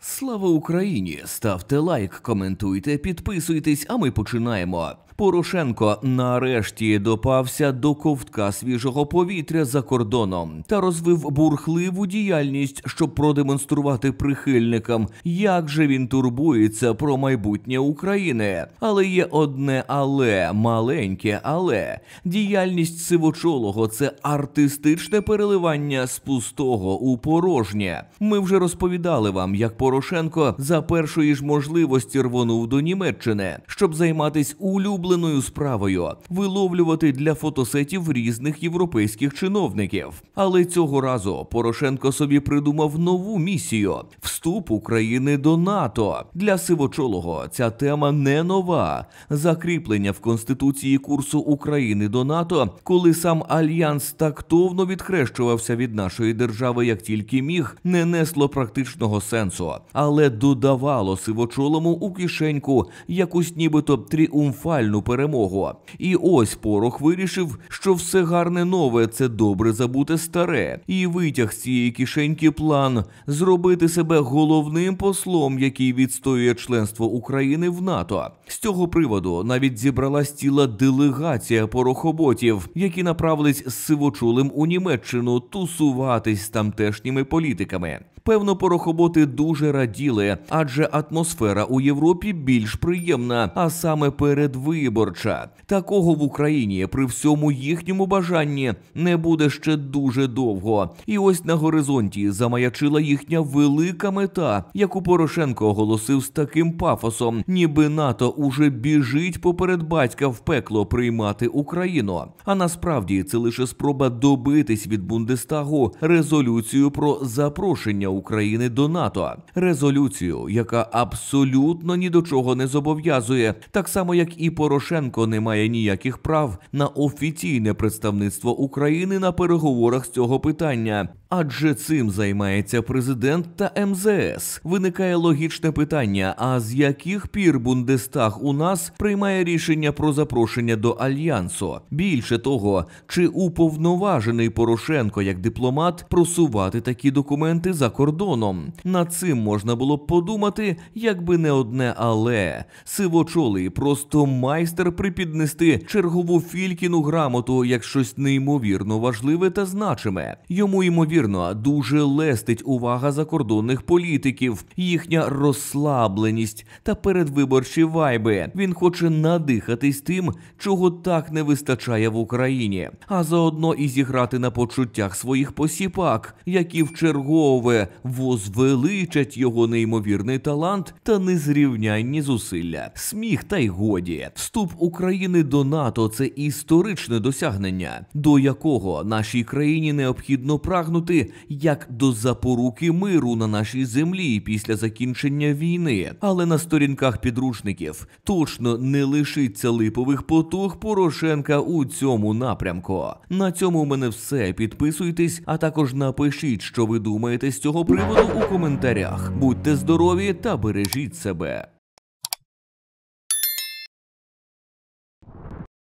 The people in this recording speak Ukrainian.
Слава Україні! Ставте лайк, коментуйте, підписуйтесь, а ми починаємо. Порошенко нарешті допався до ковтка свіжого повітря за кордоном та розвив бурхливу діяльність, щоб продемонструвати прихильникам, як же він турбується про майбутнє України. Але є одне але маленьке, але діяльність сивочолого це артистичне переливання з пустого у порожнє. Ми вже розповідали вам, як Порошенко за першої ж можливості рвонув до Німеччини, щоб займатись улюбленим улюбленою справою виловлювати для фотосетів різних європейських чиновників. Але цього разу Порошенко собі придумав нову місію: вступ України до НАТО. Для сивочолого ця тема не нова. Закріплення в конституції курсу України до НАТО, коли сам альянс тактовно відхрещувався від нашої держави, як тільки міг, не несло практичного сенсу, але додавало сивочолому у кишеньку якусь, нібито тріумфальну реальну перемогу. І ось порох вирішив, що все гарне нове це добре забути старе, і витяг з цієї кишеньки план зробити себе головним послом, який відстоює членство України в НАТО. З цього приводу навіть зібралась ціла делегація порохоботів, які направились з сивочулим у Німеччину тусуватись з тамтешніми політиками. Певно, порохоботи дуже раділи, адже атмосфера у Європі більш приємна, а саме перед вибором виборча. Такого в Україні при всьому їхньому бажанні не буде ще дуже довго. І ось на горизонті замаячила їхня велика мета, яку Порошенко оголосив з таким пафосом, ніби НАТО уже біжить поперед батька в пекло приймати Україну. А насправді це лише спроба добитись від Бундестагу резолюцію про запрошення України до НАТО. Резолюцію, яка абсолютно ні до чого не зобов'язує, так само як і по. Порошенко не має ніяких прав на офіційне представництво України на переговорах з цього питання. Адже цим займається президент та МЗС. Виникає логічне питання: а з яких пір Бундестаг у нас приймає рішення про запрошення до альянсу? Більше того, чи уповноважений Порошенко як дипломат просувати такі документи за кордоном? Над цим можна було б подумати, якби не одне, але сивочолий просто майстер припіднести чергову фількіну грамоту як щось неймовірно важливе та значиме. Йому ймовірно ймовірно, дуже лестить увага закордонних політиків, їхня розслабленість та передвиборчі вайби. Він хоче надихатись тим, чого так не вистачає в Україні, а заодно і зіграти на почуттях своїх посіпак, які в чергове возвеличать його неймовірний талант та незрівнянні зусилля. Сміх та й годі. Вступ України до НАТО це історичне досягнення, до якого нашій країні необхідно прагнути виходити як до запоруки миру на нашій землі після закінчення війни, але на сторінках підручників точно не лишиться липових потуг Порошенка у цьому напрямку. На цьому в мене все. Підписуйтесь, а також напишіть, що ви думаєте з цього приводу у коментарях. Будьте здорові та бережіть себе.